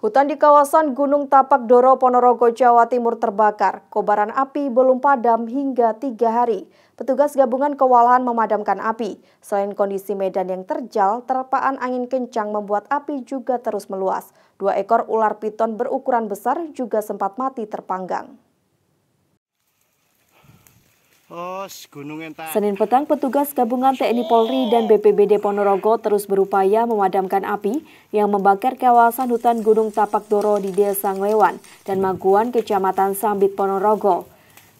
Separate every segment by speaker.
Speaker 1: Hutan di kawasan Gunung Tapak Doro Ponorogo, Jawa Timur terbakar. Kobaran api belum padam hingga tiga hari. Petugas gabungan kewalahan memadamkan api. Selain kondisi medan yang terjal, terpaan angin kencang membuat api juga terus meluas. Dua ekor ular piton berukuran besar juga sempat mati terpanggang. Senin petang, petugas gabungan TNI Polri dan BPBD Ponorogo terus berupaya memadamkan api yang membakar kawasan hutan Gunung Tapak Doro di Desa Nglewan dan Maguan, Kecamatan Sambit, Ponorogo.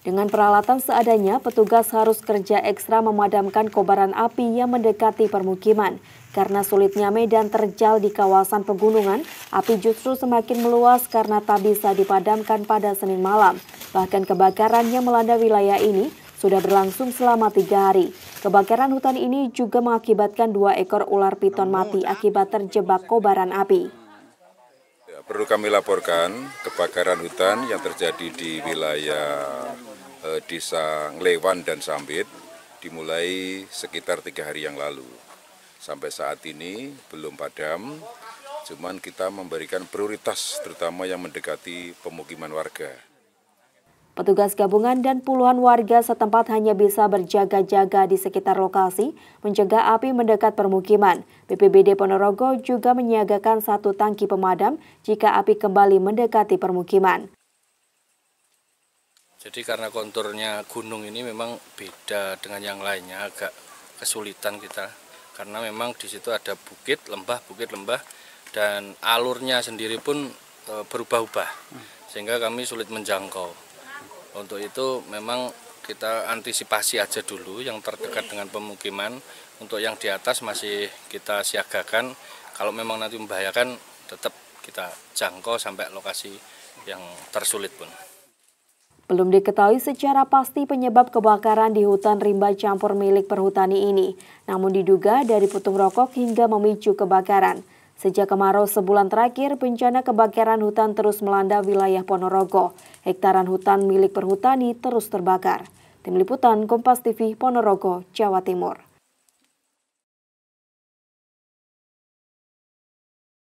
Speaker 1: Dengan peralatan seadanya, petugas harus kerja ekstra memadamkan kobaran api yang mendekati permukiman. Karena sulitnya medan terjal di kawasan pegunungan, api justru semakin meluas karena tak bisa dipadamkan pada Senin malam. Bahkan kebakaran yang melanda wilayah ini sudah berlangsung selama tiga hari. Kebakaran hutan ini juga mengakibatkan dua ekor ular piton mati akibat terjebak kobaran api.
Speaker 2: Ya, perlu kami laporkan kebakaran hutan yang terjadi di wilayah eh, desa Nglewan dan Sambit dimulai sekitar tiga hari yang lalu. Sampai saat ini belum padam, cuman kita memberikan prioritas terutama yang mendekati pemukiman warga.
Speaker 1: Petugas gabungan dan puluhan warga setempat hanya bisa berjaga-jaga di sekitar lokasi, mencegah api mendekat permukiman. BPBD Ponorogo juga menyiagakan satu tangki pemadam jika api kembali mendekati permukiman.
Speaker 3: Jadi karena konturnya gunung ini memang beda dengan yang lainnya, agak kesulitan kita. Karena memang di situ ada bukit, lembah, bukit, lembah, dan alurnya sendiri pun e, berubah-ubah. Hmm. Sehingga kami sulit menjangkau. Untuk itu memang kita antisipasi aja dulu yang terdekat dengan pemukiman. Untuk yang di atas masih kita siagakan. Kalau memang nanti membahayakan tetap kita jangkau sampai lokasi yang tersulit pun.
Speaker 1: Belum diketahui secara pasti penyebab kebakaran di hutan rimba campur milik perhutani ini, namun diduga dari putung rokok hingga memicu kebakaran. Sejak kemarau sebulan terakhir, bencana kebakaran hutan terus melanda wilayah Ponorogo. Hektaran hutan milik perhutani terus terbakar. Tim Liputan Kompas TV Ponorogo, Jawa Timur.